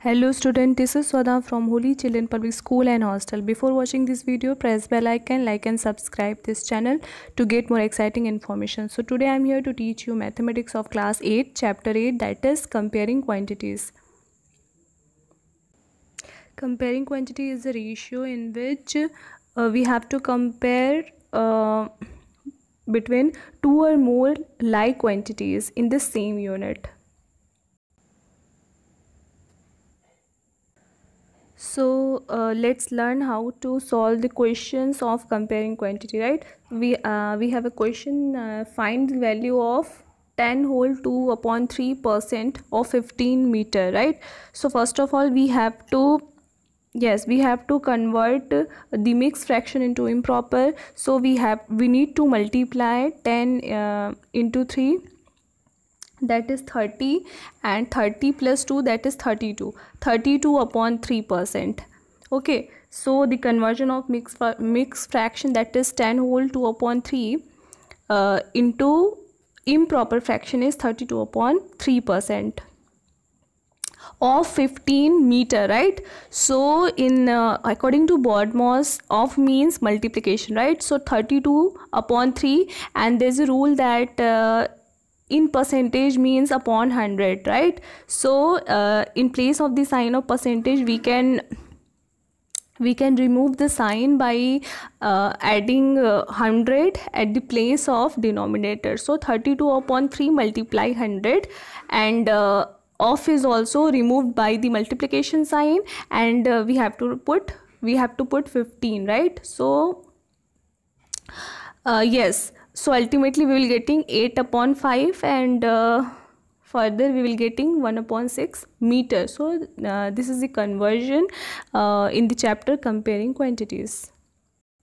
hello student this is swada from holy children public school and hostel before watching this video press bell icon like and subscribe this channel to get more exciting information so today i'm here to teach you mathematics of class 8 chapter 8 that is comparing quantities comparing quantity is a ratio in which uh, we have to compare uh, between two or more like quantities in the same unit so uh, let's learn how to solve the questions of comparing quantity right we uh, we have a question uh, find the value of 10 whole 2 upon 3 percent of 15 meter right so first of all we have to yes we have to convert the mixed fraction into improper so we have we need to multiply 10 uh, into 3 that is 30 and 30 plus 2 that is 32 32 upon 3 percent okay so the conversion of mixed mixed fraction that is 10 whole 2 upon 3 uh, into improper fraction is 32 upon 3 percent of 15 meter right so in uh, according to board Bodmos of means multiplication right so 32 upon 3 and there's a rule that uh, in percentage means upon 100 right so uh, in place of the sign of percentage we can we can remove the sign by uh, adding uh, 100 at the place of denominator so 32 upon 3 multiply 100 and uh, off is also removed by the multiplication sign and uh, we have to put we have to put 15 right so uh, yes so ultimately we will getting 8 upon 5 and uh, further we will getting 1 upon 6 meter so uh, this is the conversion uh, in the chapter comparing quantities